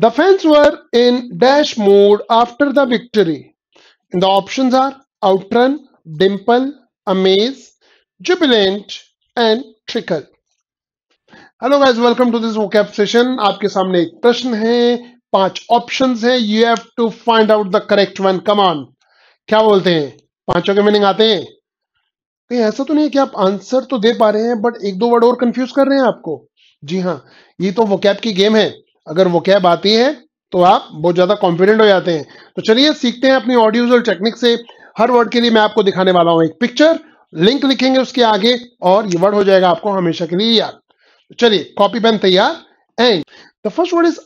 The Finns were in dash mode after the victory. And the options are outrun, dimple, amaze, jubilant and trickle. Hello guys welcome to this vocab session आपके सामने एक प्रश्न है पांच options है you have to find out the correct one come on क्या बोलते हैं पांचों के मीनिंग आते हैं कहीं ऐसा तो नहीं है कि आप आंसर तो दे पा रहे हैं बट एक दो वर्ड और कंफ्यूज कर रहे हैं आपको जी हाँ ये तो वोकैप की गेम है अगर वो कैब आती है तो आप बहुत ज़्यादा कॉन्फिडेंट हो जाते हैं तो चलिए सीखते हैं अपनी ऑडियोज और टेक्निक से हर वर्ड के लिए मैं आपको दिखाने वाला हूँ एक पिक्चर लिंक लिखेंगे उसके आगे और ये वर्ड हो जाएगा आपको हमेशा के लिए याद तो चलिए कॉपी पेन तैयार and the first word is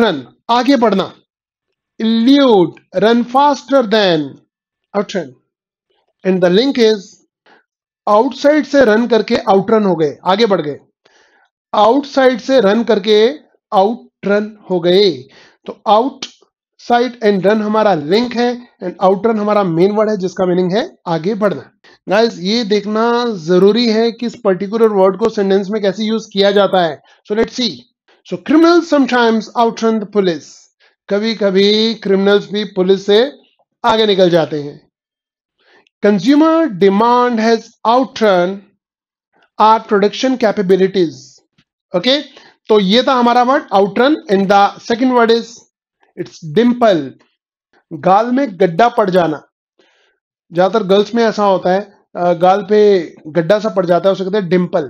run आगे बढ़ना run faster than out run and the link is outside से रन करके आउट रन हो गए आगे बढ़ गए आउटसाइड से रन करके आउट रन हो गए तो आउट साइड एंड रन हमारा लिंक है एंड आउट रन हमारा मेन वर्ड है जिसका मीनिंग है आगे बढ़ना गाइस ये देखना जरूरी है कि इस पर्टिकुलर वर्ड को सेंटेंस में कैसे यूज किया जाता है so let's see so criminals sometimes run the police कभी कभी क्रिमिनल्स भी पुलिस से आगे निकल जाते हैं consumer demand has run our production capabilities okay तो ये था हमारा word outrun and the second word is it's dimple गाल में गड्ढा पड़ जाना ज्यादातर गर्ल्स में ऐसा होता है गाल पे गड्ढा सा पड़ जाता है उसे कहते हैं डिम्पल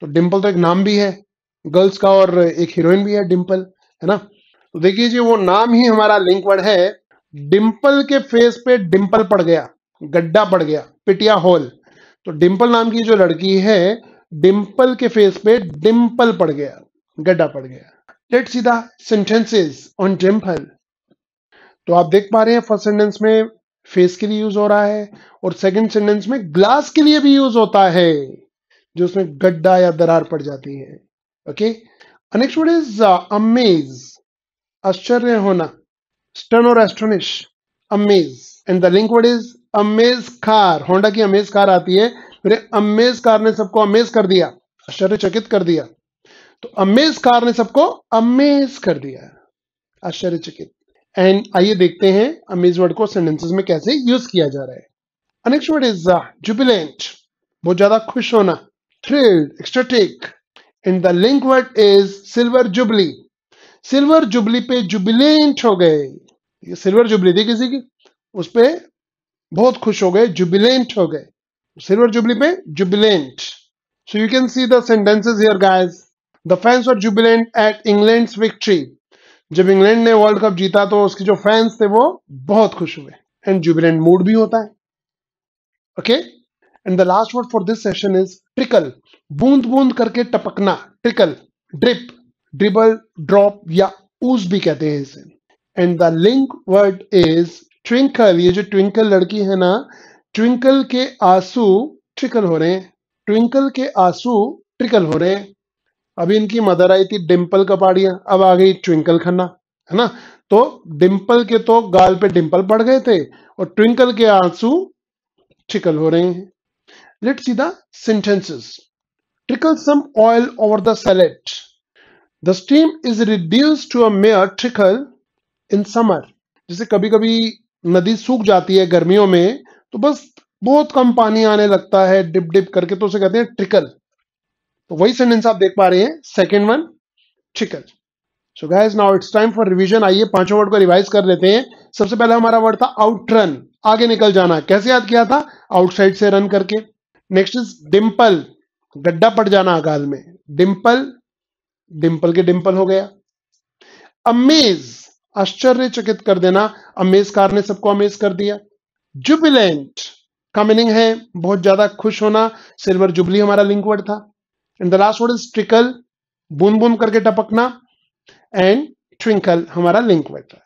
तो डिम्पल तो एक नाम भी है गर्ल्स का और एक हीरोइन भी है डिम्पल है ना तो देखिए जी वो नाम ही हमारा लिंक वर्ड है डिम्पल के फेस पे डिम्पल पड़ गया गड्ढा पड़ गया पिटिया होल तो डिम्पल नाम की जो लड़की है डिम्पल के फेस पे डिम्पल पड़ गया गड्ढा पड़ गया लेट सीधा द सेंटेंसेस ऑन टेम्पल तो आप देख पा रहे हैं फर्स्ट सेंटेंस में फेस के लिए यूज हो रहा है और सेकंड सेंटेंस में ग्लास के लिए भी यूज होता है जो उसमें गड्ढा या दरार पड़ जाती है okay next word is amaze आश्चर्य होना स्टन और astonish amaze and the link word is amaze car Honda की अमेज कार आती है मेरे अमेज कार ने सबको अमेज कर दिया आश्चर्यचकित कर दिया तो अमेज कार ने सबको अमेज कर दिया आश्चर्यचकित एंड आइए देखते हैं अमेज वर्ड को सेंटेंसेस में कैसे यूज किया जा रहा है नेक्स्ट वर्ड इज जुबिलेंट बहुत ज्यादा खुश होना thrilled ecstatic and the link word is silver jubilee silver jubilee पे जुबिलेंट हो गए ये सिल्वर जुबली थी किसी की उस पर बहुत खुश हो गए जुबिलेंट हो गए सिल्वर जुबली पे jubilant so you can see the sentences here guys the fans were jubilant at England victory जब इंग्लैंड ने वर्ल्ड कप जीता तो उसके जो फैंस थे वो बहुत खुश हुए एंड जुबिलेंट मूड भी होता है okay and the last word for this session is trickle बूंद बूंद करके टपकना ट्रिकल ड्रिप ड्रिबल ड्रॉप या ऊस भी कहते हैं इसे and the link word is twinkle ये जो ट्विंकल लड़की है ना ट्विंकल के आंसू ट्रिकल हो रहे हैं ट्विंकल के आंसू ट्रिकल हो रहे हैं अभी इनकी मदर आई थी डिम्पल कपाड़िया अब आ गई ट्विंकल खन्ना है ना तो डिम्पल के तो गाल पे डिम्पल पड़ गए थे और ट्विंकल के आंसू ट्रिकल हो रहे हैं let see sentences trickle some oil over the salad the stream is reduce to a mere trickle in summer जैसे कभी कभी नदी सूख जाती है गर्मियों में तो बस बहुत कम पानी आने लगता है डिप डिप करके तो उसे कहते हैं ट्रिकल तो वही सेंटेंस आप देख पा रहे हैं second one chicken so guys now it's time for revision आइए पांचों वर्ड को रिवाइज कर लेते हैं सबसे पहला हमारा वर्ड था आउट रन आगे निकल जाना कैसे याद किया था आउटसाइड से रन करके नेक्स्ट इज डिम्पल गड्ढा पड़ जाना अकाल में डिम्पल डिम्पल के डिम्पल हो गया अमेज आश्चर्यचकित कर देना अमेज कार ने सबको अमेज कर दिया जुबिलेंट का मीनिंग है बहुत ज्यादा खुश होना सिल्वर जुबली हमारा लिंक वर्ड था and the last word is trickle बूम बूम करके टपकना एंड ट्विंकल हमारा लिंक वर्ड है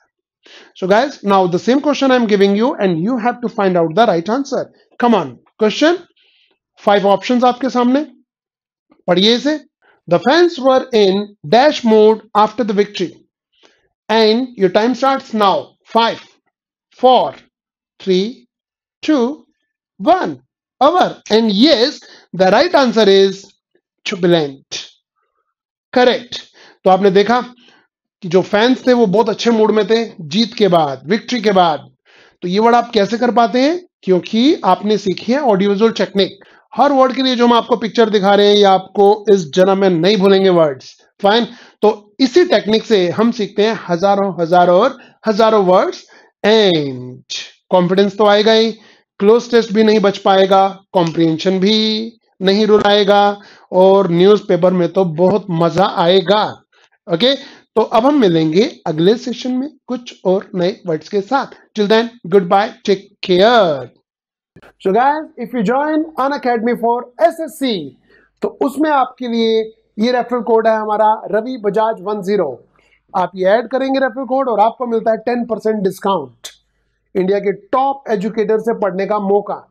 so guys now the same question I am giving you and you have to find out the right answer come on question five option आपके सामने पढ़िए इसे the fans were in dash mode after the victory and your time start now five four three two one over and yes the right answer is jubilant correct तो आपने देखा कि जो fans थे वो बहुत अच्छे मूड में थे जीत के बाद विक्ट्री के बाद तो ये वर्ड आप कैसे कर पाते हैं क्योंकि आपने सीखी है ऑडियोजल टेक्निक हर वर्ड के लिए जो हम आपको पिक्चर दिखा रहे हैं या आपको इस जन्म में नहीं भूलेंगे वर्ड्स फाइन तो इसी टेक्निक से हम सीखते हैं हजारों हजारों और हजारों वर्ड्स एंड कॉन्फिडेंस तो आएगा ही क्लोज टेस्ट भी नहीं बच पाएगा कॉम्प्रिहेंशन भी नहीं रुलाएगा और न्यूज़पेपर में तो बहुत मजा आएगा ओके तो अब हम मिलेंगे अगले सेशन में कुछ और नए वर्ड्स के साथ till then good bye take care so guys if you join Unacademy for SSC तो उसमें आपके लिए ये रेफरल कोड है हमारा रवि बजाज वन जीरो आप ये ऐड करेंगे रेफरल कोड और आपको मिलता है टेन परसेंट डिस्काउंट इंडिया के टॉप एजुकेटर से पढ़ने का मौका